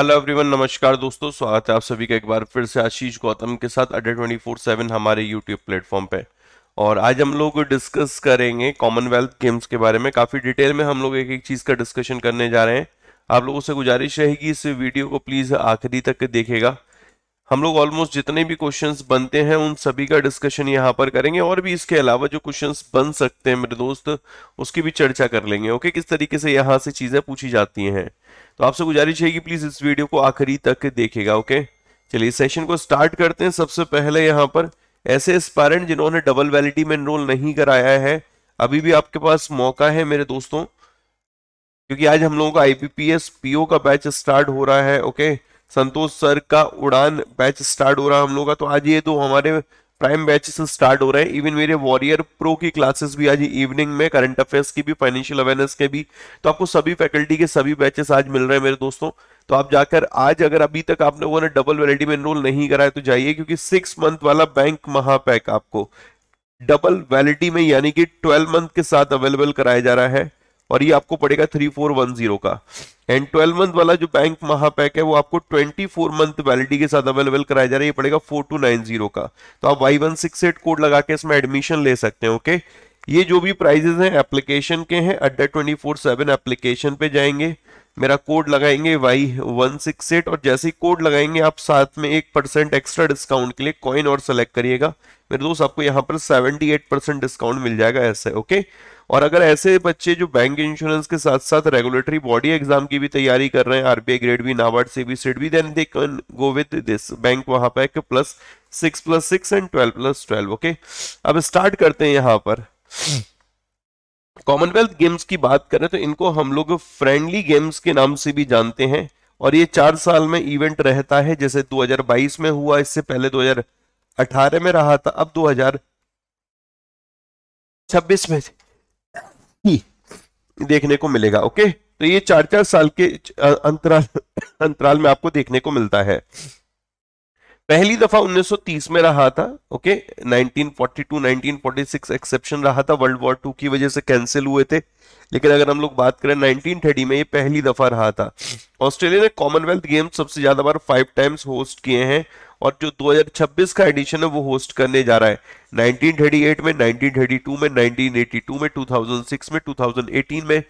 Hello everyone नमस्कार दोस्तों स्वागत है आप सभी का एक बार फिर से आशीष गौतम के साथ अड्डे ट्वेंटी फोर सेवन हमारे यूट्यूब प्लेटफॉर्म पे और आज हम लोग डिस्कस करेंगे कॉमनवेल्थ गेम्स के बारे में काफ़ी डिटेल में हम लोग एक एक चीज़ का डिस्कशन करने जा रहे हैं आप लोगों से गुजारिश रहेगी इस वीडियो को प्लीज़ आखिरी तक देखेगा हम लोग ऑलमोस्ट जितने भी क्वेश्चंस बनते हैं उन सभी का डिस्कशन यहाँ पर करेंगे और भी इसके अलावा जो क्वेश्चंस बन सकते हैं मेरे दोस्त उसकी भी चर्चा कर लेंगे ओके किस तरीके से यहाँ से चीज़ें पूछी जाती हैं तो आपसे गुजारिश है कि प्लीज़ इस वीडियो को आखिरी तक देखेगा ओके चलिए सेशन को स्टार्ट करते हैं सबसे पहले यहाँ पर ऐसे एस्पायरेंट जिन्होंने डबल वैलिडी में एनरोल नहीं कराया है अभी भी आपके पास मौका है मेरे दोस्तों क्योंकि आज हम लोगों का आईपीपीएस पीओ का बैच स्टार्ट हो रहा है ओके संतोष सर का उड़ान बैच स्टार्ट हो रहा है हम लोग का तो आज ये दो हमारे प्राइम बैचेस स्टार्ट हो रहे हैं इवन मेरे वॉरियर प्रो की क्लासेस भी आज इवनिंग में करंट अफेयर्स की भी फाइनेंशियल अवेयरनेस के भी तो आपको सभी फैकल्टी के सभी बैचेस आज मिल रहे हैं मेरे दोस्तों तो आप जाकर आज अगर अभी तक आप लोगों ने डबल वैलिडी में एनरोल नहीं कराया तो जाइए क्योंकि सिक्स मंथ वाला बैंक महापैक आपको डबल वैलिडी में यानी कि ट्वेल्व मंथ के साथ अवेलेबल कराया जा रहा है और ये आपको पड़ेगा थ्री फोर वन जीरो का एंड ट्वेल्व मंथ वाला जो बैंक महापैक है वो आपको ट्वेंटी फोर मंथ वैलिडी के साथ अवेलेबल कराया जा रहा है ये पड़ेगा फोर टू नाइन जीरो का तो आप Y one six eight code लगा के इसमें एडमिशन ले सकते हैं ओके ये जो भी प्राइजेस हैं एप्लीकेशन के हैं अड्डा ट्वेंटी फोर सेवन एप्लीकेशन पे जाएंगे मेरा कोड लगाएंगे वाई वन सिक्स एट और जैसे ही कोड लगाएंगे आप साथ में एक परसेंट एक्स्ट्रा डिस्काउंट के लिए कॉइन और सेलेक्ट करिएगा मेरे दोस्त आपको यहाँ पर सेवेंटी एट परसेंट डिस्काउंट मिल जाएगा ऐसे ओके और अगर ऐसे बच्चे जो बैंक इंश्योरेंस के साथ साथ रेगुलेटरी बॉडी एग्जाम की भी तैयारी कर रहे हैं आरबीआई ग्रेड भी नाबार्ड से भी सीट भी then they can go with this bank वहां पर plus six plus six and twelve plus twelve okay अब स्टार्ट करते हैं यहाँ पर hmm. कॉमनवेल्थ गेम्स की बात करें तो इनको हम लोग फ्रेंडली गेम्स के नाम से भी जानते हैं और ये चार साल में इवेंट रहता है जैसे 2022 में हुआ इससे पहले 2018 में रहा था अब 2026 में देखने को मिलेगा ओके तो ये चार चार साल के अंतराल अंतराल में आपको देखने को मिलता है पहली दफा 1930 में रहा था ओके 1942 1946 एक्सेप्शन रहा था वर्ल्ड वॉर टू की वजह से कैंसिल हुए थे लेकिन अगर हम लोग बात करें 1930 में ये पहली दफा रहा था ऑस्ट्रेलिया ने कॉमनवेल्थ गेम्स सबसे ज्यादा बार फाइव टाइम्स होस्ट किए हैं और जो 2026 का एडिशन है वो होस्ट करने जा रहा है 1938 में 1932 में 1982 में 2006 में 2018 में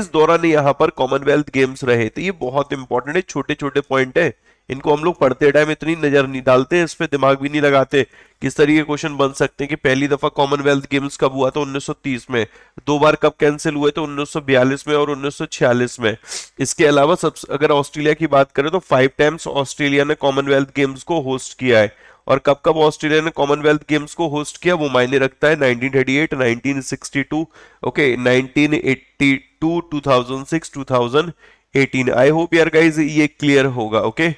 इस दौरान यहाँ पर कॉमनवेल्थ गेम्स रहे थे तो ये बहुत इंपॉर्टेंट है छोटे छोटे पॉइंट है इनको हम लोग पढ़ते टाइम इतनी नजर नहीं डालते इस पर दिमाग भी नहीं लगाते किस तरीके क्वेश्चन बन सकते हैं कि पहली दफा कॉमनवेल्थ गेम्स कब हुआ था 1930 में दो बार कब कैंसिल हुए थे 1942 में और 1946 में इसके अलावा सब अगर ऑस्ट्रेलिया की बात करें तो फाइव टाइम्स ऑस्ट्रेलिया ने कॉमनवेल्थ गेम्स को होस्ट किया है और कब कब ऑस्ट्रेलिया ने कॉमनवेल्थ गेम्स को होस्ट किया वो मायने रखता है 1938, 1962, okay okay, 1982, 2006, 2000 eighteen I hope यार गाइज ये क्लियर होगा ओके okay?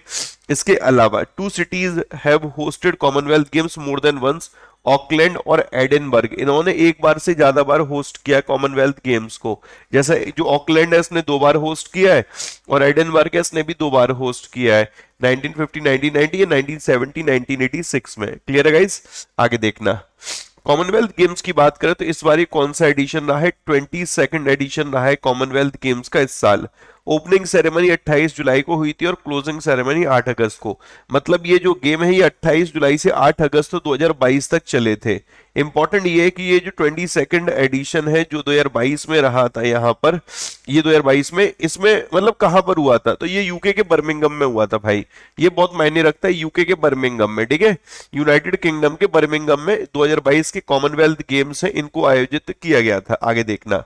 इसके अलावा two cities have hosted Commonwealth Games more than once Auckland और एडनबर्ग इन्होंने एक बार से ज्यादा बार होस्ट किया कॉमनवेल्थ गेम्स को जैसे जो ऑकलैंड है इसने दो बार होस्ट किया है और एडनबर्ग है इसने भी दो बार होस्ट किया है 1950, 1990 या 1970, 1986 में क्लियर है गाइज आगे देखना कॉमनवेल्थ गेम्स की बात करें तो इस बार कौन सा एडिशन रहा है ट्वेंटी सेकेंड एडिशन रहा है कॉमनवेल्थ गेम्स का इस साल ओपनिंग सेरेमनी 28 जुलाई को हुई थी और क्लोजिंग सेरेमनी 8 अगस्त को मतलब ये जो गेम है ये 28 जुलाई से 8 अगस्त 2022 तक चले थे इंपॉर्टेंट ये है कि ये जो ट्वेंटी सेकेंड एडिशन है जो 2022 में रहा था यहाँ पर ये 2022 में इसमें मतलब कहाँ पर हुआ था तो ये यूके के बर्मिंगम में हुआ था भाई ये बहुत मायने रखता है यूके के बर्मिंगम में ठीक है यूनाइटेड किंगडम के बर्मिंगम में 2022 के कॉमनवेल्थ गेम्स है इनको आयोजित किया गया था आगे देखना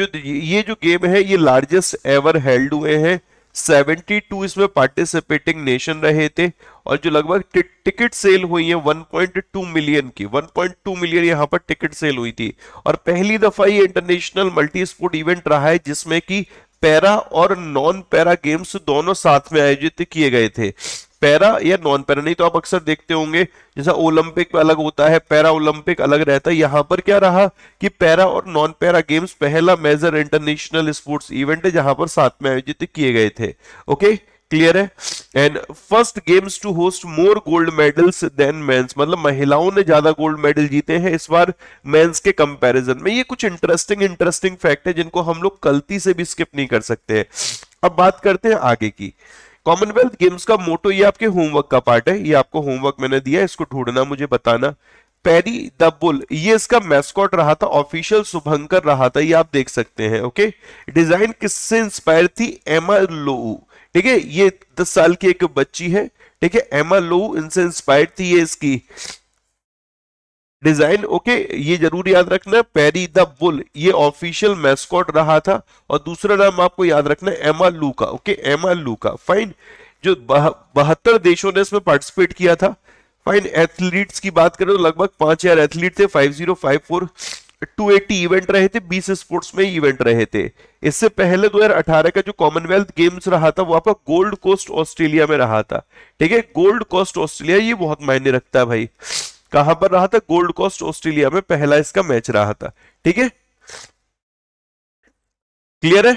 जो ये जो गेम है ये लार्जेस्ट एवर हेल्ड हुए हैं 72 इसमें पार्टिसिपेटिंग नेशन रहे थे और जो लगभग टिकट सेल हुई है 1.2 मिलियन की 1.2 मिलियन यहां पर टिकट सेल हुई थी और पहली दफा ये इंटरनेशनल मल्टी स्पोर्ट इवेंट रहा है जिसमें कि पैरा और नॉन पैरा गेम्स दोनों साथ में आयोजित किए गए थे पैरा या नॉन पैरा नहीं तो आप अक्सर देखते होंगे जैसा ओलंपिक अलग होता है पैरा ओलंपिक अलग रहता है यहां पर क्या रहा कि पैरा और नॉन पैरा गेम्स पहला मेजर इंटरनेशनल स्पोर्ट्स इवेंट है जहां पर साथ में आयोजित किए गए थे ओके क्लियर है and first games to host more gold medals than men's मतलब महिलाओं ने ज्यादा गोल्ड मेडल जीते हैं इस बार मेंस के कंपैरिजन में ये कुछ इंटरेस्टिंग इंटरेस्टिंग फैक्ट है जिनको हम लोग गलती से भी स्किप नहीं कर सकते हैं अब बात करते हैं आगे की कॉमनवेल्थ गेम्स का मोटो ये आपके होमवर्क का पार्ट है ये आपको होमवर्क मैंने दिया इसको ढूंढना मुझे बताना पेरी द बुल ये इसका मैस्कॉट रहा था ऑफिशियल शुभंकर रहा था ये आप देख सकते हैं ओके डिजाइन किससे इंस्पायर थी एमा लो ठीक है ये दस साल की एक बच्ची है ठीक है एमा लो इनसे इंस्पायर थी ये इसकी डिजाइन ओके ये जरूर याद रखना पेरी द बुल ये ऑफिशियल मैस्कॉट रहा था और दूसरा नाम आपको याद रखना एमा लूका ओके एमा लूका फाइन जो बहत्तर देशों ने इसमें पार्टिसिपेट किया था फाइन एथलीट्स की बात करें तो लगभग पांच हजार एथलीट थे five zero five four two eighty event रहे थे बीस स्पोर्ट्स में इवेंट रहे थे इससे पहले 2018 का जो कॉमनवेल्थ गेम्स रहा था वो आपका गोल्ड कोस्ट ऑस्ट्रेलिया में रहा था ठीक है गोल्ड कोस्ट ऑस्ट्रेलिया ये बहुत मायने रखता है भाई कहां पर रहा था गोल्ड कोस्ट ऑस्ट्रेलिया में पहला इसका मैच रहा था ठीक है क्लियर है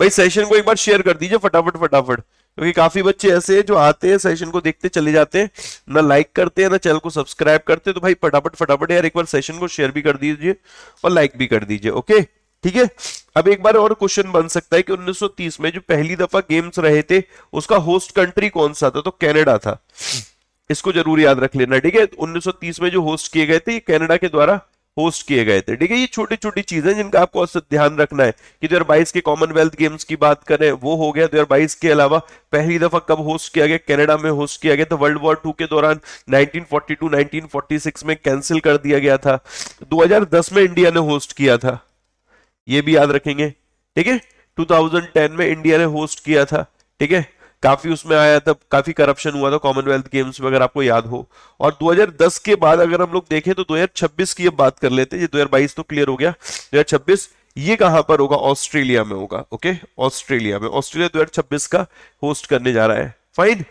भाई सेशन को एक बार शेयर कर दीजिए फटाफट फटाफट क्योंकि काफी बच्चे ऐसे हैं जो आते हैं सेशन को देखते चले जाते हैं ना लाइक करते हैं ना चैनल को सब्सक्राइब करते हैं तो भाई फटाफट फटाफट यार एक बार सेशन को शेयर भी कर दीजिए और लाइक भी कर दीजिए ओके ठीक है अब एक बार और क्वेश्चन बन सकता है कि 1930 में जो पहली दफा गेम्स रहे थे उसका होस्ट कंट्री कौन सा था तो कैनेडा था इसको जरूर याद रख लेना ठीक है 1930 तो में जो होस्ट किए गए थे ये कनाडा के द्वारा होस्ट किए गए थे ठीक है ये छोटी छोटी चीजें जिनका आपको ध्यान रखना है कि दो के कॉमनवेल्थ गेम्स की बात करें वो हो गया दो के अलावा पहली दफा कब होस्ट किया गया कनाडा में होस्ट किया गया तो वर्ल्ड वॉर टू के दौरान 1942 1946 में कैंसिल कर दिया गया था 2010 में इंडिया ने होस्ट किया था ये भी याद रखेंगे ठीक है टू में इंडिया ने होस्ट किया था ठीक है काफी उसमें आया था काफी करप्शन हुआ था कॉमनवेल्थ गेम्स में अगर आपको याद हो और 2010 के बाद अगर हम लोग देखें तो 2026 की अब बात कर लेते हैं ये 2022 तो क्लियर हो गया 2026 ये कहां पर होगा ऑस्ट्रेलिया में होगा ओके ऑस्ट्रेलिया में ऑस्ट्रेलिया दो का होस्ट करने जा रहा है फाइन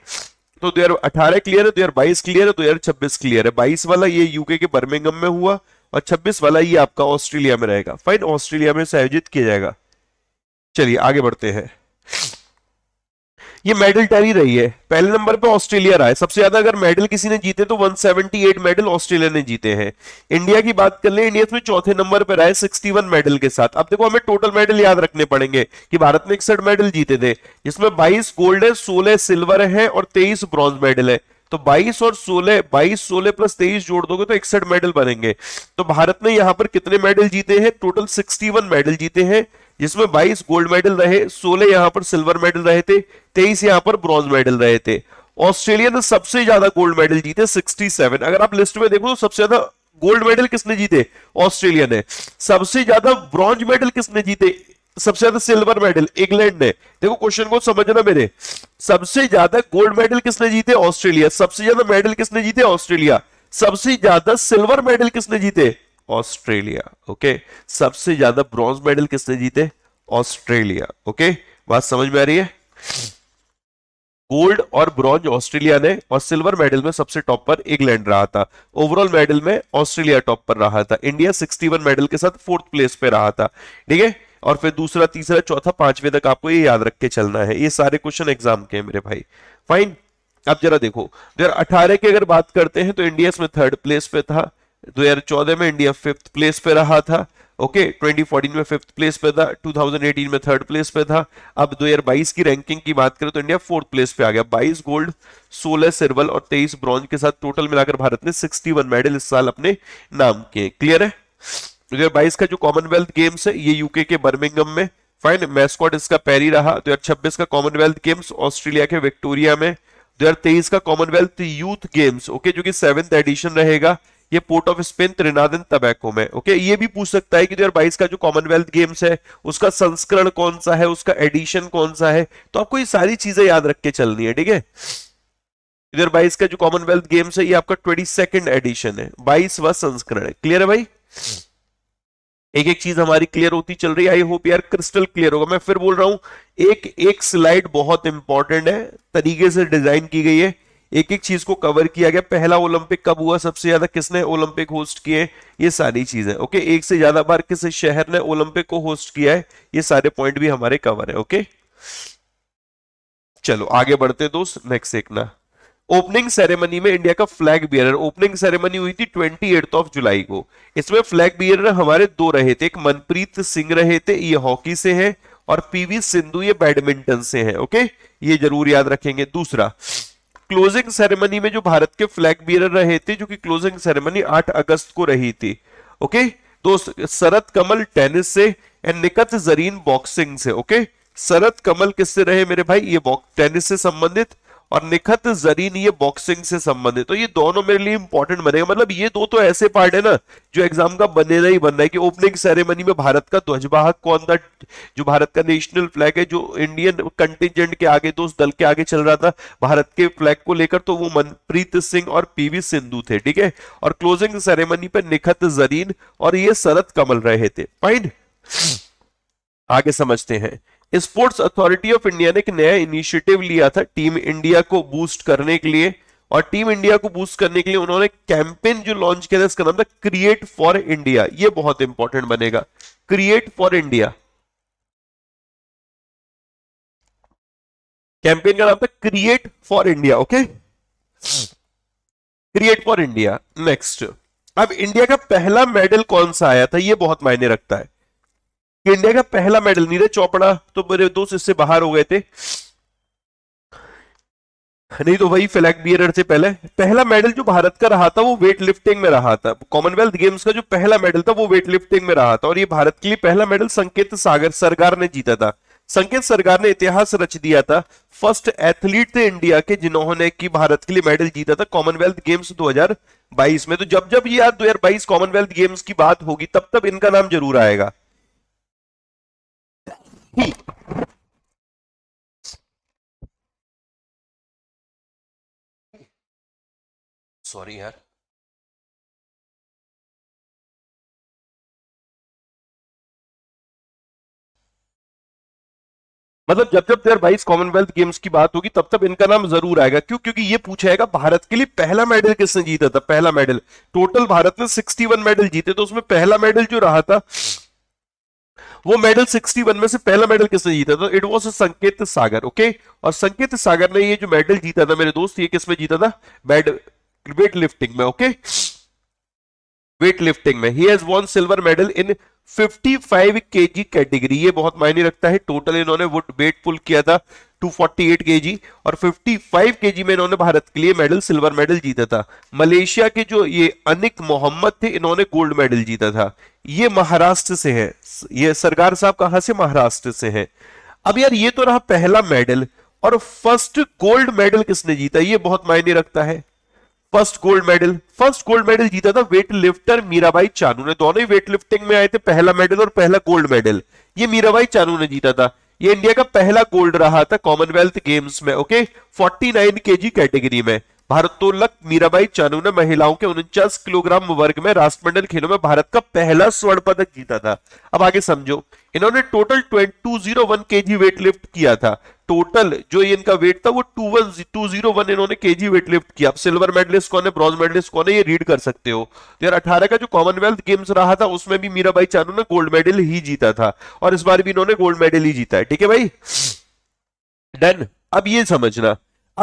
तो दो क्लियर है दो क्लियर है दो क्लियर है बाईस वाला ये यूके के बर्मिंगम में हुआ और छब्बीस वाला ये आपका ऑस्ट्रेलिया में रहेगा फाइन ऑस्ट्रेलिया में आयोजित किया जाएगा चलिए आगे बढ़ते हैं ये मेडल टैली रही है पहले नंबर पे ऑस्ट्रेलिया रहा है सबसे ज्यादा अगर मेडल किसी ने जीते तो 178 मेडल ऑस्ट्रेलिया ने जीते हैं इंडिया की बात कर ले इंडिया में चौथे नंबर पे रहा है 61 मेडल के साथ अब देखो हमें टोटल मेडल याद रखने पड़ेंगे कि भारत ने इकसठ मेडल जीते थे जिसमें बाईस गोल्ड है सोलह सिल्वर है और तेईस ब्रॉन्ज मेडल है तो 22 और 16 22 16 प्लस 23 जोड़ दोगे तो इकसठ मेडल बनेंगे तो भारत ने यहां पर कितने मेडल जीते हैं टोटल 61 मेडल जीते हैं जिसमें 22 गोल्ड मेडल रहे 16 यहां पर सिल्वर मेडल रहे थे 23 यहां पर ब्रॉन्ज मेडल रहे थे ऑस्ट्रेलिया ने सबसे ज्यादा गोल्ड मेडल जीते 67 अगर आप लिस्ट में देखो तो सबसे ज्यादा गोल्ड मेडल किसने जीते ऑस्ट्रेलिया ने सबसे ज्यादा ब्रॉन्ज मेडल किसने जीते सबसे ज्यादा सिल्वर मेडल इंग्लैंड ने देखो क्वेश्चन को समझना मेरे सबसे ज्यादा गोल्ड मेडल किसने जीते ऑस्ट्रेलिया सबसे ज्यादा मेडल किसने जीते ऑस्ट्रेलिया सबसे ज्यादा सिल्वर मेडल किसने जीते ऑस्ट्रेलिया ओके सबसे ज्यादा ब्रॉन्ज मेडल किसने जीते ऑस्ट्रेलिया ओके बात समझ में आ रही है गोल्ड और ब्रॉन्ज ऑस्ट्रेलिया ने और सिल्वर मेडल में सबसे टॉप पर इंग्लैंड रहा था ओवरऑल मेडल में ऑस्ट्रेलिया टॉप पर रहा था इंडिया 61 मेडल के साथ फोर्थ प्लेस पे रहा था ठीक है और फिर दूसरा तीसरा चौथा पांचवे तक आपको ये याद रख के चलना है ये सारे क्वेश्चन एग्जाम के हैं मेरे भाई फाइन अब जरा देखो जरा अठारह की अगर बात करते हैं तो इंडिया इसमें थर्ड प्लेस पे था 2014 में इंडिया फिफ्थ प्लेस पे रहा था ओके okay, 2014 में फिफ्थ प्लेस पे था 2018 में थर्ड प्लेस पे था अब 2022 की रैंकिंग की बात करें तो इंडिया फोर्थ प्लेस पे आ गया 22 गोल्ड 16 सिल्वर और 23 ब्रॉन्ज के साथ टोटल मिलाकर भारत ने 61 मेडल इस साल अपने नाम किए क्लियर है बाईस का जो कॉमनवेल्थ गेम्स है ये यूके के बर्मिंगम में फाइन मैस्कॉट इसका पैरी रहा दो का कॉमनवेल्थ गेम्स ऑस्ट्रेलिया के विक्टोरिया में दो का कॉमनवेल्थ यूथ गेम्स ओके जो कि सेवेंथ एडिशन रहेगा ये Port of Spain Trinidad Tobago में ओके ये भी पूछ सकता है कि 2022 का जो कॉमनवेल्थ गेम्स है उसका संस्करण कौन सा है उसका एडिशन कौन सा है तो आपको ये सारी चीजें याद रख के चलनी है ठीक है इधर बाईस का जो कॉमनवेल्थ गेम्स है ये आपका ट्वेंटी सेकेंड एडिशन है बाईसवा संस्करण है क्लियर है भाई एक एक चीज हमारी क्लियर होती चल रही है आई होप यार क्रिस्टल क्लियर होगा मैं फिर बोल रहा हूं एक एक स्लाइड बहुत इंपॉर्टेंट है तरीके से डिजाइन की गई है एक एक चीज को कवर किया गया पहला ओलंपिक कब हुआ सबसे ज्यादा किसने ओलंपिक होस्ट किए ये सारी चीजें ओके एक से ज्यादा बार किस शहर ने ओलंपिक को होस्ट किया है ये सारे पॉइंट भी हमारे कवर है ओके चलो आगे बढ़ते दोस्त नेक्स्ट देखना ओपनिंग सेरेमनी में इंडिया का फ्लैग बियर ओपनिंग सेरेमनी हुई थी ट्वेंटी एट ऑफ जुलाई को इसमें फ्लैग बियर हमारे दो रहे थे एक मनप्रीत सिंह रहे थे ये हॉकी से है और पीवी सिंधु ये बैडमिंटन से है ओके ये जरूर याद रखेंगे दूसरा क्लोजिंग सेरेमनी में जो भारत के फ्लैग बियर रहे थे जो कि क्लोजिंग सेरेमनी 8 अगस्त को रही थी ओके तो शरद कमल टेनिस से एंड निकत जरीन बॉक्सिंग से ओके शरद कमल किससे रहे मेरे भाई ये टेनिस से संबंधित और निखत जरीन ये बॉक्सिंग से संबंधित तो ये दोनों मेरे लिए इंपॉर्टेंट बनेगा मतलब ये दो तो ऐसे पार्ट है ना जो एग्जाम का बनेना ही बनना है कि ओपनिंग सेरेमनी में भारत का ध्वजवाहक कौन था जो भारत का नेशनल फ्लैग है जो इंडियन कंटिजेंट के आगे तो उस दल के आगे चल रहा था भारत के फ्लैग को लेकर तो वो मनप्रीत सिंह और पी सिंधु थे ठीक है और क्लोजिंग सेरेमनी पर निखत जरीन और ये शरद कमल रहे थे फाइन आगे समझते हैं स्पोर्ट्स अथॉरिटी ऑफ इंडिया ने एक नया इनिशिएटिव लिया था टीम इंडिया को बूस्ट करने के लिए और टीम इंडिया को बूस्ट करने के लिए उन्होंने कैंपेन जो लॉन्च किया था इसका नाम था क्रिएट फॉर इंडिया ये बहुत इंपॉर्टेंट बनेगा क्रिएट फॉर इंडिया कैंपेन का नाम था create for India okay create for India next अब इंडिया का पहला मेडल कौन सा आया था ये बहुत मायने रखता है इंडिया का पहला मेडल नीरज चोपड़ा तो मेरे दोस्त इससे बाहर हो गए थे नहीं तो वही फ्लैग बियर से पहले पहला मेडल जो भारत का रहा था वो वेट लिफ्टिंग में रहा था कॉमनवेल्थ गेम्स का जो पहला मेडल था वो वेट लिफ्टिंग में रहा था और ये भारत के लिए पहला मेडल संकेत सागर सरकार ने जीता था संकेत सरकार ने इतिहास रच दिया था फर्स्ट एथलीट थे इंडिया के जिन्होंने की भारत के लिए मेडल जीता था कॉमनवेल्थ गेम्स दो में तो जब जब ये दो हजार कॉमनवेल्थ गेम्स की बात होगी तब तब इनका नाम जरूर आएगा सॉरी यार मतलब जब जब देयर भाई कॉमनवेल्थ गेम्स की बात होगी तब तब इनका नाम जरूर आएगा क्यों क्योंकि ये पूछेगा भारत के लिए पहला मेडल किसने जीता था पहला मेडल टोटल भारत ने 61 मेडल जीते तो उसमें पहला मेडल जो रहा था वो मेडल 61 में से पहला मेडल किसने जीता था इट वॉज संकेत सागर ओके और संकेत सागर ने ये जो मेडल जीता था मेरे दोस्त ये किसमें जीता था मेडल वेट लिफ्टिंग में ओके okay? वेट लिफ्टिंग में ही has one silver medal in 55 g category ये बहुत मायने रखता है टोटल इन्होंने वो वेट पुल किया था 248 केजी और 55 जी में इन्होंने भारत के लिए मेडल सिल्वर मेडल जीता था मलेशिया के जो ये अनिक मोहम्मद थे इन्होंने गोल्ड मेडल जीता था ये महाराष्ट्र से है ये सरकार साहब कहा से महाराष्ट्र से है अब यार ये तो रहा पहला मेडल और फर्स्ट गोल्ड मेडल किसने जीता ये बहुत मायने रखता है first gold medal first gold medal जीता था वेट लिफ्टर मीराबाई चानू ने दोनों ही वेट लिफ्टिंग में आए थे पहला मेडल और पहला गोल्ड मेडल ये मीराबाई चानू ने जीता था ये इंडिया का पहला गोल्ड रहा था कॉमनवेल्थ गेम्स में ओके 49 केजी कैटेगरी में भारतोलक मीराबाई चानू ने महिलाओं के उनचास किलोग्राम वर्ग में राष्ट्रमंडल खेलों में भारत का पहला स्वर्ण पदक जीता था अब आगे समझो इन्होंने टोटल टू वेट लिफ्ट किया था टोटल जो ये इनका वेट था वो two one two zero one इन्होंने के जी वेट लिफ्ट किया अब सिल्वर मेडलिस्ट कौन है ब्रॉन्ज मेडलिस्ट कौन है ये रीड कर सकते हो यार अठारह का जो कॉमनवेल्थ गेम्स रहा था उसमें भी मीराबाई चानू ने गोल्ड मेडल ही जीता था और इस बार भी इन्होंने गोल्ड मेडल ही जीता है ठीक है भाई डन अब ये समझना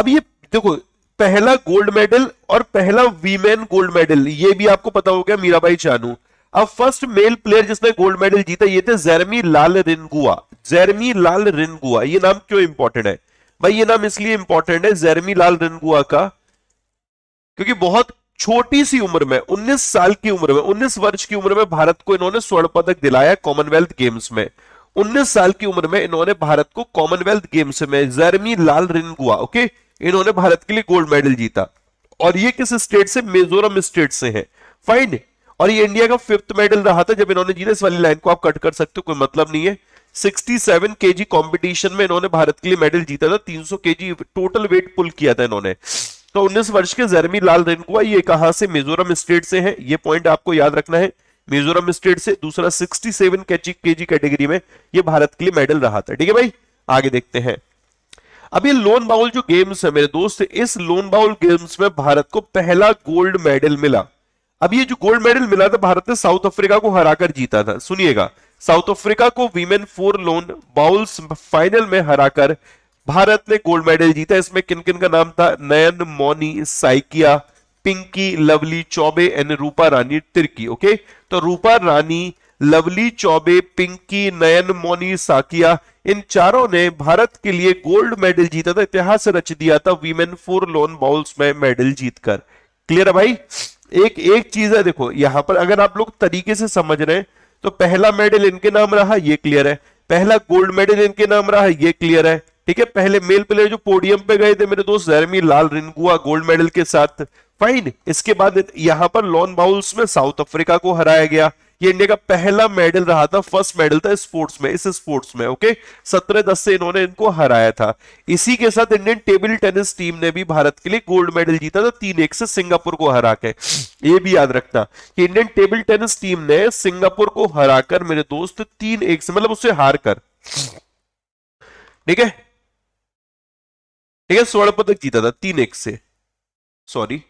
अब ये देखो पहला गोल्ड मेडल और पहला वीमेन गोल्ड मेडल ये भी आपको पता हो गया मीराबाई चानू अब फर्स्ट मेल प्लेयर जिसने गोल्ड मेडल जीता ये थे जेरमी लाल रिनगुआ जेरमी लाल रिनगुआ ये नाम क्यों इंपॉर्टेंट है भाई ये नाम इसलिए इंपॉर्टेंट है जेरमी लाल रिनगुआ का क्योंकि बहुत छोटी सी उम्र में 19 साल की उम्र में 19 वर्ष की उम्र में भारत को इन्होंने स्वर्ण पदक दिलाया कॉमनवेल्थ गेम्स में 19 साल की उम्र में इन्होंने भारत को कॉमनवेल्थ गेम्स में जैरमी लाल रिनगुआ ओके इन्होंने भारत के लिए गोल्ड मेडल जीता और ये किस स्टेट से मिजोरम स्टेट से है फाइन और ये इंडिया का फिफ्थ मेडल रहा था जब इन्होंने जीता इस वाली लाइन को आप कट कर सकते हो कोई मतलब नहीं है 67 केजी कंपटीशन में इन्होंने भारत के लिए मेडल जीता था 300 केजी टोटल वेट पुल किया था इन्होंने तो 19 वर्ष के जरमी लाल रेनकुआ ये कहां से मिजोरम स्टेट से है ये पॉइंट आपको याद रखना है मिजोरम स्टेट से दूसरा 67 सेवन केजी कैटेगरी में ये भारत के लिए मेडल रहा था ठीक है भाई आगे देखते हैं अब ये लोन बाउल जो गेम्स है मेरे दोस्त इस लोन बाउल गेम्स में भारत को पहला गोल्ड मेडल मिला अब ये जो गोल्ड मेडल मिला था भारत ने साउथ अफ्रीका को हराकर जीता था सुनिएगा साउथ अफ्रीका को women four lawn bowls final में हराकर भारत ने गोल्ड मेडल जीता इसमें किन किन का नाम था नयन मोनी साइकिया पिंकी लवली चौबे एंड रूपा रानी तिरकी ओके तो रूपा रानी लवली चौबे पिंकी नयन मोनी साकिया इन चारों ने भारत के लिए गोल्ड मेडल जीता था इतिहास रच दिया था वीमेन फोर लोन बाउल्स में मेडल जीतकर क्लियर है भाई एक एक चीज है देखो यहां पर अगर आप लोग तरीके से समझ रहे हैं तो पहला मेडल इनके नाम रहा ये क्लियर है पहला गोल्ड मेडल इनके नाम रहा ये क्लियर है ठीक है पहले मेल प्लेयर जो पोडियम पे गए थे मेरे दोस्त जैरमी लाल रिंगुआ गोल्ड मेडल के साथ फाइन इसके बाद यहां पर लॉन बाउल्स में साउथ अफ्रीका को हराया गया ये इंडिया का पहला मेडल रहा था फर्स्ट मेडल था स्पोर्ट्स में इस स्पोर्ट्स में ओके सत्रह दस से इन्होंने इनको हराया था इसी के साथ इंडियन टेबल टेनिस टीम ने भी भारत के लिए गोल्ड मेडल जीता था तीन एक से सिंगापुर को हरा के ये भी याद रखना कि इंडियन टेबल टेनिस टीम ने सिंगापुर को हराकर मेरे दोस्त तीन एक से मतलब उससे हार कर ठीक है ठीक है स्वर्ण पदक जीता था तीन एक से सॉरी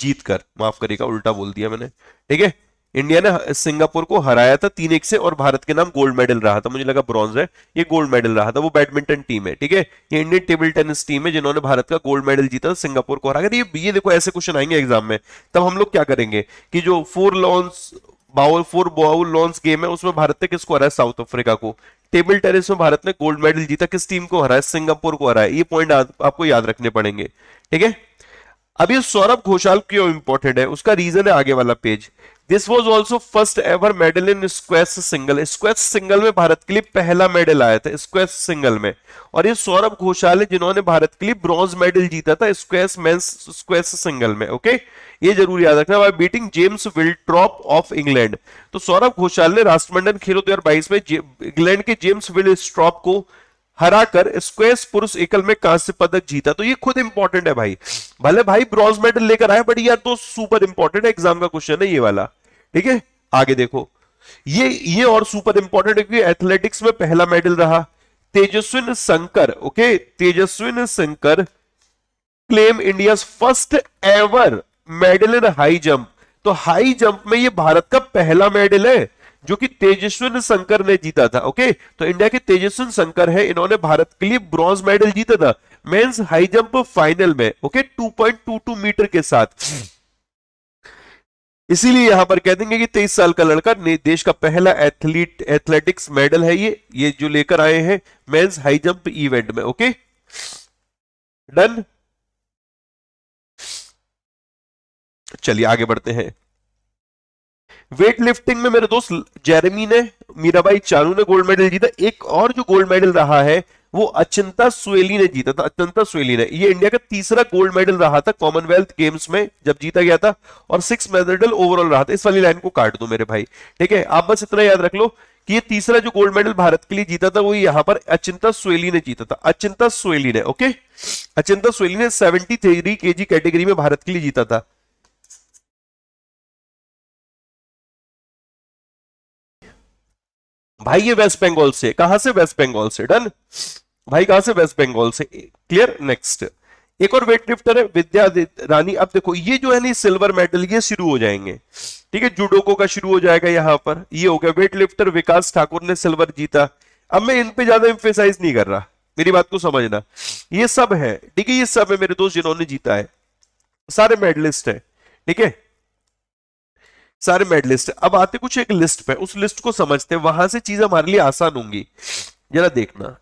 जीत कर माफ करेगा उल्टा बोल दिया मैंने ठीक है इंडिया ने सिंगापुर को हराया था तीन एक से और भारत के नाम गोल्ड मेडल रहा था मुझे लगा ब्रॉन्ज है ये गोल्ड मेडल रहा था वो बैडमिंटन टीम है ठीक है ये इंडियन टेबल टेनिस टीम है जिन्होंने भारत का गोल्ड मेडल जीता था सिंगापुर को हरा के ये, ये देखो ऐसे क्वेश्चन आएंगे एग्जाम में तब हम लोग क्या करेंगे कि जो four lawns bowl four bowl lawns game है उसमें भारत ने किसको हराया साउथ अफ्रीका को टेबल टेनिस में भारत ने गोल्ड मेडल जीता किस टीम को हराया सिंगापुर को हराया ये पॉइंट आपको याद रखने पड़ेंगे ठीक है अभी सौरभ घोषाल क्यों इंपॉर्टेंट है उसका रीजन है आगे वाला page this was also first ever medal in squash single squash single में भारत के लिए पहला मेडल आया था स्क्वेस्ट सिंगल में और ये सौरभ घोषाल है जिन्होंने भारत के लिए ब्रॉन्ज मेडल जीता था स्क्वेस मैं स्क्वेस सिंगल में ओके ये जरूर याद रखना by beating James Willstrop of England तो सौरभ घोषाल ने राष्ट्रमंडल खेलो दो हजार बाईस में इंग्लैंड के जेम्स विल स्ट्रॉप को हराकर स्क्वेस पुरुष एकल में कांस्य पदक जीता तो ये खुद इंपॉर्टेंट है भाई भले भाई ब्रॉन्ज मेडल लेकर आए बट यार तो सुपर इंपॉर्टेंट एग्जाम का क्वेश्चन है ये वाला ठीक है आगे देखो ये ये और सुपर इंपॉर्टेंट है क्योंकि एथलेटिक्स में पहला मेडल रहा Tejaswin Shankar okay Tejaswin Shankar claim India first ever medal in high jump तो हाई जंप में ये भारत का पहला मेडल है जो कि तेजस्वन शंकर ने जीता था ओके तो इंडिया के तेजस्वन शंकर है इन्होंने भारत के लिए ब्रॉन्ज मेडल जीता था मेन्स हाई जंप फाइनल में ओके 2.22 मीटर के साथ इसीलिए यहां पर कह देंगे कि 23 साल का लड़का देश का पहला एथलीट एथलेटिक्स मेडल है ये ये जो लेकर आए हैं मेन्स हाई जंप इवेंट में ओके डन चलिए आगे बढ़ते हैं वेट लिफ्टिंग में मेरे दोस्त जेरेमी ने मीराबाई चानू ने गोल्ड मेडल जीता एक और जो गोल्ड मेडल रहा है वो अचंता सुएली ने जीता था अचंता सुएली ने ये इंडिया का तीसरा गोल्ड मेडल रहा था कॉमनवेल्थ गेम्स में जब जीता गया था और सिक्स मेडल ओवरऑल रहा था इस वाली लाइन को काट दो मेरे भाई ठीक है आप बस इतना याद रख लो कि ये तीसरा जो गोल्ड मेडल भारत के लिए जीता था वो यहाँ पर अचिंता सुएली ने जीता था अचिंता सुएली ने ओके अचिंता सुएली ने सेवेंटी थ्री केजी कैटेगरी में भारत के लिए जीता था भाई ये वेस्ट बंगाल से कहां से वेस्ट बंगाल से डन भाई कहां से वेस्ट बंगाल से क्लियर नेक्स्ट एक और वेट लिफ्टर है विद्या रानी अब देखो ये जो है ना सिल्वर मेडल ये शुरू हो जाएंगे ठीक है जूडोको का शुरू हो जाएगा यहां पर ये हो गया वेट लिफ्टर विकास ठाकुर ने सिल्वर जीता अब मैं इन पे ज्यादा इंफेसाइज नहीं कर रहा मेरी बात को समझना ये सब है ठीक है ये सब है मेरे दोस्त जिन्होंने जीता है सारे मेडलिस्ट है ठीक है सारे मेडलिस्ट अब आते कुछ एक लिस्ट पे उस लिस्ट को समझते हैं वहां से चीज हमारे लिए आसान होंगी जरा देखना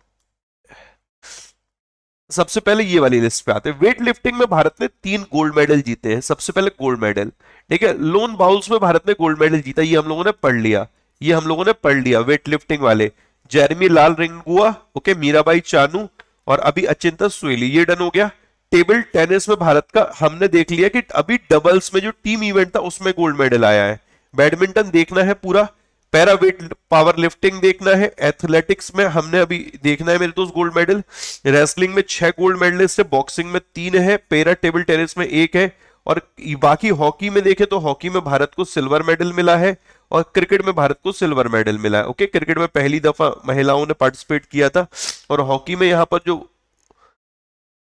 सबसे पहले ये वाली लिस्ट पे आते हैं वेट लिफ्टिंग में भारत ने तीन गोल्ड मेडल जीते हैं सबसे पहले गोल्ड मेडल ठीक है लोन बाउल्स में भारत ने गोल्ड मेडल जीता ये हम लोगों ने पढ़ लिया ये हम लोगों ने पढ़ लिया वेट लिफ्टिंग वाले जेरमी लाल रिंगुआ ओके मीराबाई चानू और अभी अचिंता सुली ये डन हो गया टेबल टेनिस में भारत का हमने देख लिया कि अभी डबल्स में जो टीम इवेंट था उसमें गोल्ड मेडल आया है बैडमिंटन देखना है पूरा पैरावेट पावर लिफ्टिंग देखना है एथलेटिक्स में हमने अभी देखना है मेरे दोस्त गोल्ड मेडल रेसलिंग में छह गोल्ड मेडलिस्ट है बॉक्सिंग में तीन है पेरा टेबल टेनिस में एक है और बाकी हॉकी में देखें तो हॉकी में भारत को सिल्वर मेडल मिला है और क्रिकेट में भारत को सिल्वर मेडल मिला है ओके क्रिकेट में पहली दफा महिलाओं ने पार्टिसिपेट किया था और हॉकी में यहाँ पर जो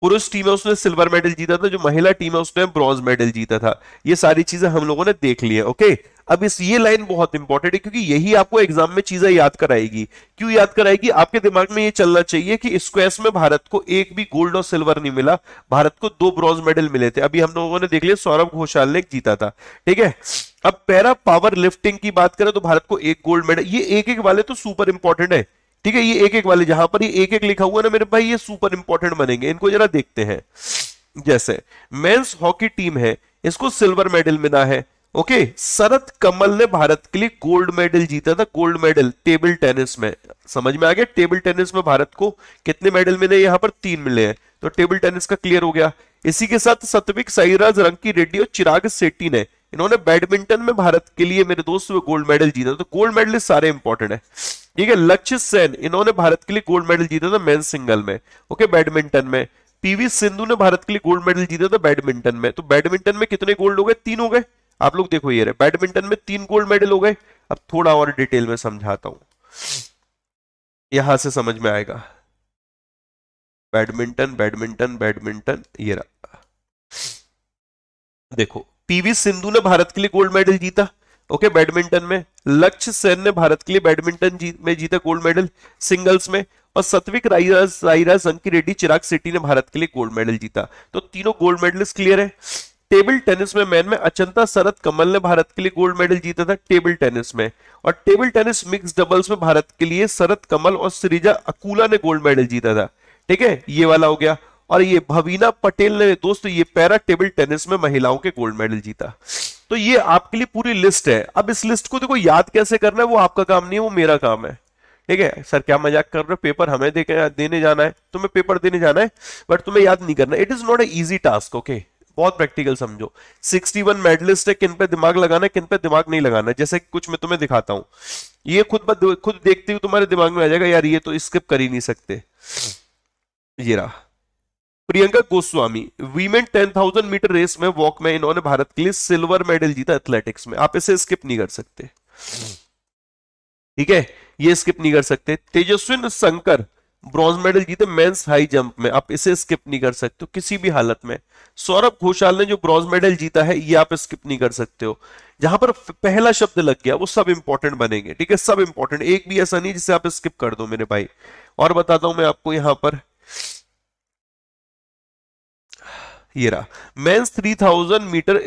पुरुष टीम है उसने सिल्वर मेडल जीता था जो महिला टीम है उसने ब्रॉन्ज मेडल जीता था ये सारी चीजें हम लोगों ने देख ली है ओके अब इस ये लाइन बहुत इंपॉर्टेंट है क्योंकि यही आपको एग्जाम में चीजें याद कराएगी क्यों याद कराएगी आपके दिमाग में ये चलना चाहिए कि स्क्वेस में भारत को एक भी गोल्ड और सिल्वर नहीं मिला भारत को दो ब्रॉन्ज मेडल मिले थे अभी हम लोगों ने देख लिया सौरभ घोषाल ने जीता था ठीक है अब पैरा पावर लिफ्टिंग की बात करें तो भारत को एक गोल्ड मेडल ये एक एक वाले तो सुपर इंपॉर्टेंट है ठीक है ये एक एक वाले जहां पर ये एक एक लिखा हुआ ना मेरे भाई ये सुपर इंपॉर्टेंट बनेंगे इनको जरा देखते हैं जैसे मेन्स हॉकी टीम है इसको सिल्वर मेडल मिला है ओके शरत कमल ने भारत के लिए गोल्ड मेडल जीता था गोल्ड मेडल टेबल टेनिस में समझ में आ गया टेबल टेनिस में भारत को कितने मेडल मिले यहां पर तीन मिले हैं तो टेबल टेनिस का क्लियर हो गया इसी के साथ सत्विक साईराज रंकी रेड्डी और चिराग सेट्टी ने इन्होंने बैडमिंटन में भारत के लिए मेरे दोस्त गोल्ड मेडल जीता तो गोल्ड मेडलिस्ट सारे इंपॉर्टेंट है ठीक है लक्ष्य सेन इन्होंने भारत के लिए गोल्ड मेडल जीता था मैन सिंगल में ओके बैडमिंटन में पीवी सिंधु ने भारत के लिए गोल्ड मेडल जीता था बैडमिंटन में तो बैडमिंटन में कितने गोल्ड हो गए तीन हो गए आप लोग देखो ये बैडमिंटन में तीन गोल्ड मेडल हो गए अब थोड़ा और डिटेल में समझाता हूं यहां से समझ में आएगा बैडमिंटन बैडमिंटन बैडमिंटन ये रहा देखो पीवी सिंधु ने भारत के लिए गोल्ड मेडल जीता ओके बैडमिंटन में लक्ष्य सेन ने भारत के लिए बैडमिंटन जी, में जीता गोल्ड मेडल सिंगल्स में और सत्विक राइराज अंकी रेड्डी चिराग सिटी ने भारत के लिए गोल्ड मेडल जीता तो तीनों गोल्ड मेडलिस्ट क्लियर है टेबल टेनिस में मैन में अचंता शरद कमल ने भारत के लिए गोल्ड मेडल जीता था टेबल टेनिस में और टेबल टेनिस मिक्स डबल्स में भारत के लिए शरद कमल और सरिजा अकूला ने गोल्ड मेडल जीता था ठीक है ये वाला हो गया और ये भवीना पटेल ने दोस्तों ये पैरा टेबल टेनिस में महिलाओं के गोल्ड मेडल जीता तो ये आपके लिए पूरी लिस्ट है अब इस लिस्ट को देखो याद कैसे करना है वो आपका काम नहीं है वो मेरा काम है ठीक है सर क्या मजाक कर रहे हो पेपर हमें दे देने जाना है तुम्हें पेपर देने जाना है बट तुम्हें याद नहीं करना it is not a easy task okay बहुत प्रैक्टिकल समझो 61 मेडलिस्ट है किन पे दिमाग लगाना है किन पे दिमाग नहीं लगाना है जैसे कुछ मैं तुम्हें दिखाता हूँ ये खुद खुद देखते हुए तुम्हारे दिमाग में आ जाएगा यार ये तो स्किप कर ही नहीं सकते ये रहा Priyanka Goswami women 10,000 metre race में वॉक में इन्होंने भारत के लिए सिल्वर मेडल जीता एथलेटिक्स में आप इसे स्किप नहीं कर सकते ठीक है ये स्किप नहीं कर सकते तेजस्विन शंकर ब्रॉन्ज मेडल जीते मेंस हाई जंप में आप इसे स्किप नहीं कर सकते हो किसी भी हालत में सौरभ घोषाल ने जो ब्रॉन्ज मेडल जीता है ये आप स्किप नहीं कर सकते हो जहां पर पहला शब्द लग गया वो सब इंपॉर्टेंट बनेंगे ठीक है सब इंपॉर्टेंट एक भी ऐसा नहीं जिसे आप स्किप कर दो मेरे भाई और बताता हूं मैं आपको यहां पर ये रहा मेंस 3000 मीटर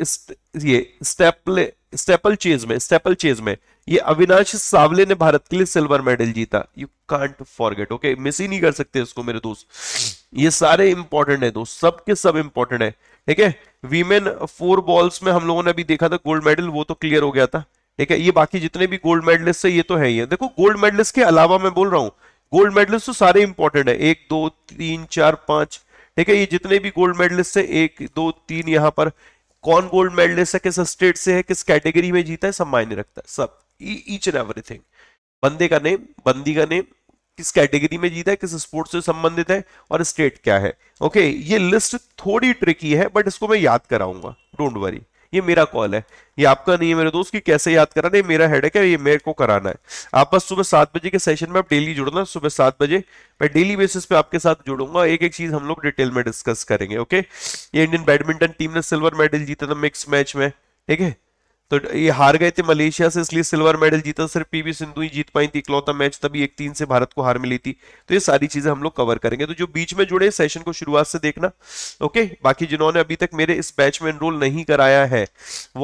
ये स्टेपले स्टेपल चेज में स्टेपल चेज में ये अविनाश सावले ने भारत के लिए सिल्वर मेडल जीता you can't forget okay miss ही नहीं कर सकते इसको मेरे दोस्त ये सारे इंपॉर्टेंट है दोस्त सब के सब इंपॉर्टेंट है ठीक है वीमेन फोर बॉल्स में हम लोगों ने अभी देखा था गोल्ड मेडल वो तो क्लियर हो गया था ठीक है ये बाकी जितने भी गोल्ड मेडलिस्ट है ये तो है ही है देखो गोल्ड मेडलिस्ट के अलावा मैं बोल रहा हूँ गोल्ड मेडलिस्ट तो सारे इंपॉर्टेंट है एक दो तीन चार पांच ठीक है ये जितने भी गोल्ड मेडलिस्ट है एक दो तीन यहां पर कौन गोल्ड मेडलिस्ट है किस स्टेट से है किस कैटेगरी में जीता है सब मायने रखता है सब ईच एंड एवरीथिंग बंदे का नेम बंदी का नेम किस कैटेगरी में जीता है किस स्पोर्ट से संबंधित है और स्टेट क्या है ओके ये लिस्ट थोड़ी ट्रिकी है बट इसको मैं याद कराऊंगा डोंट वरी ये मेरा कॉल है ये आपका नहीं है मेरे दोस्त की कैसे याद कराना ये मेरा हेड है क्या ये मेरे को कराना है आप बस सुबह सात बजे के सेशन में आप डेली जुड़ना सुबह सात बजे मैं डेली बेसिस पे आपके साथ जुड़ूंगा एक एक चीज हम लोग डिटेल में डिस्कस करेंगे ओके ये इंडियन बैडमिंटन टीम ने सिल्वर मेडल जीता था मिक्स मैच में ठीक है तो ये हार गए थे मलेशिया से इसलिए सिल्वर मेडल जीता सिर्फ पीवी सिंधु ही जीत पाई थी इकलौता मैच तभी एक तीन से भारत को हार मिली थी तो ये सारी चीजें हम लोग कवर करेंगे तो जो बीच में जुड़े सेशन को शुरुआत से देखना ओके बाकी जिन्होंने अभी तक मेरे इस बैच में एनरोल नहीं कराया है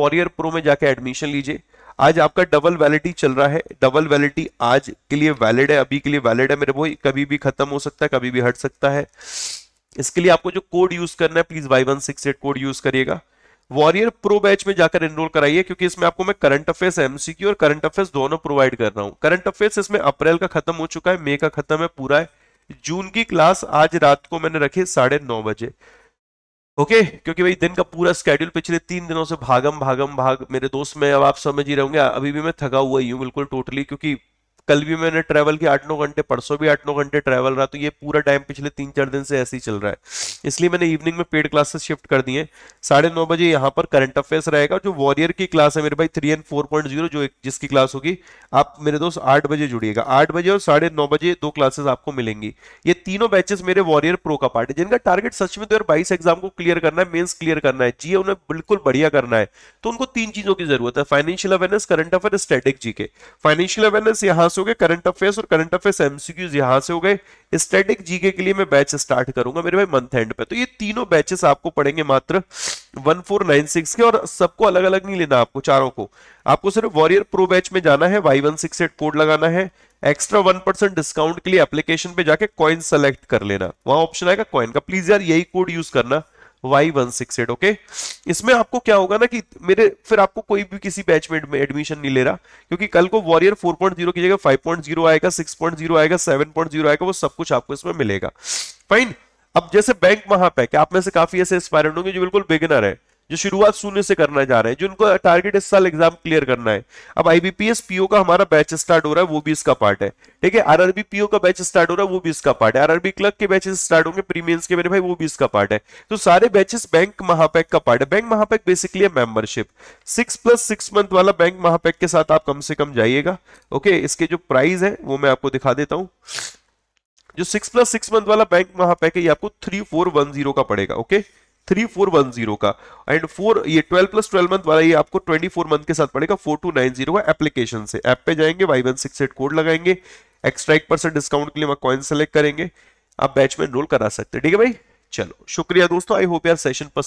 वॉरियर प्रो में जाके एडमिशन लीजिए आज आपका डबल वैलिडिटी चल रहा है डबल वैलिडिटी आज के लिए वैलिड है अभी के लिए वैलिड है मेरे भाई कभी भी खत्म हो सकता है कभी भी हट सकता है इसके लिए आपको जो कोड यूज करना है please Y one six eight code use करिएगा वॉरियर प्रो बैच में जाकर एनरोल कराइए क्योंकि इसमें आपको मैं करंट अफेयर्स एमसीक्यू और करंट अफेयर्स दोनों प्रोवाइड कर रहा हूं करंट अफेयर्स इसमें अप्रैल का खत्म हो चुका है मई का खत्म है पूरा है जून की क्लास आज रात को मैंने रखी साढ़े नौ बजे ओके क्योंकि भाई दिन का पूरा स्केड्यूल पिछले तीन दिनों से भागम भागम भाग मेरे दोस्त में अब आप समझ ही रहूंगे अभी भी मैं थका हुआ ही हूँ बिल्कुल टोटली क्योंकि कल भी मैंने ट्रैवल किया आठ नौ घंटे परसों भी आठ नौ घंटे ट्रैवल रहा तो ये पूरा टाइम पिछले तीन चार दिन से ऐसे ही चल रहा है इसलिए मैंने इवनिंग में पेड क्लासेस शिफ्ट कर दिए साढ़े नौ बजे यहाँ पर करंट अफेयर्स रहेगा जो वॉरियर की क्लास है मेरे भाई three and four point zero जो जिसकी क्लास होगी आप मेरे दोस्त आठ बजे जुड़िएगा आठ बजे और साढ़े नौ बजे दो क्लासेस आपको मिलेंगी ये तीनों बैचेस मेरे वॉरियर प्रो का पार्ट है जिनका टारगेट सच में दो तो यार बाईस एग्जाम को क्लियर करना है मेन्स क्लियर करना है जी उन्हें बिल्कुल बढ़िया करना है तो उनको तीन चीजों की जरूरत है financial awareness current affair strategy के फाइनेंशियल अवेयरनेस यहाँ से हो गए करंट अफेयर्स और करंट अफेयर्स एमसीक्यूज यहां से हो गए स्टैटिक जीके के लिए मैं बैच स्टार्ट करूंगा मेरे भाई मंथ एंड पे तो ये तीनों बैचेस आपको पढ़ेंगे मात्र 1496 के और सबको अलग अलग नहीं लेना आपको चारों को आपको सिर्फ वॉरियर प्रो बैच में जाना है Y one six eight code लगाना है एक्स्ट्रा वन परसेंट डिस्काउंट के लिए एप्लीकेशन पे जाके कॉइन सेलेक्ट कर लेना वहां ऑप्शन आएगा कॉइन का प्लीज यार यही कोड यूज करना Y one six eight okay इसमें आपको क्या होगा ना कि मेरे फिर आपको कोई भी किसी बैच में एडमिशन नहीं ले रहा क्योंकि कल को वॉरियर 4.0 की जगह 5.0 आएगा 6.0 आएगा 7.0 आएगा वो सब कुछ आपको इसमें मिलेगा फाइन अब जैसे बैंक महापैक आप में से काफी ऐसे एक्सपायरेंट होंगे जो बिल्कुल बिगिनर है जो शुरुआत शून्य से करना चाह रहे हैं जिनको टारगेट इस साल एग्जाम क्लियर करना है अब आईबीपीएस पीओ का हमारा बैच स्टार्ट हो रहा है वो भी इसका पार्ट है ठीक है आरआरबी पीओ का बैच स्टार्ट हो रहा है वो भी इसका पार्ट है आरआरबी क्लर्क के बैचेस स्टार्ट होंगे प्रीमियंस के मेरे भाई वो भी इसका पार्ट है तो सारे बैचेस बैंक महापैक का पार्ट है बैंक महापैक बेसिकली है membership six plus six month वाला बैंक महापैक के साथ आप कम से कम जाइएगा ओके इसके जो प्राइस है वो मैं आपको दिखा देता हूँ जो सिक्स प्लस सिक्स मंथ वाला बैंक महापैक है ये आपको थ्री फोर वन जीरो का पड़ेगा okay okay? Three four one zero का एंड फोर ये ट्वेल्व प्लस ट्वेल्व मंथ वाला ये आपको ट्वेंटी फोर मंथ के साथ पड़ेगा फोर टू नाइन जीरो का एप्लीकेशन से ऐप पे जाएंगे Y one six eight code लगाएंगे एक्स्ट्रा एक परसेंट डिस्काउंट के लिए वहां कॉइन सेलेक्ट करेंगे आप बैच में एनरोल करा सकते हैं ठीक है भाई चलो शुक्रिया दोस्तों आई होप यार सेशन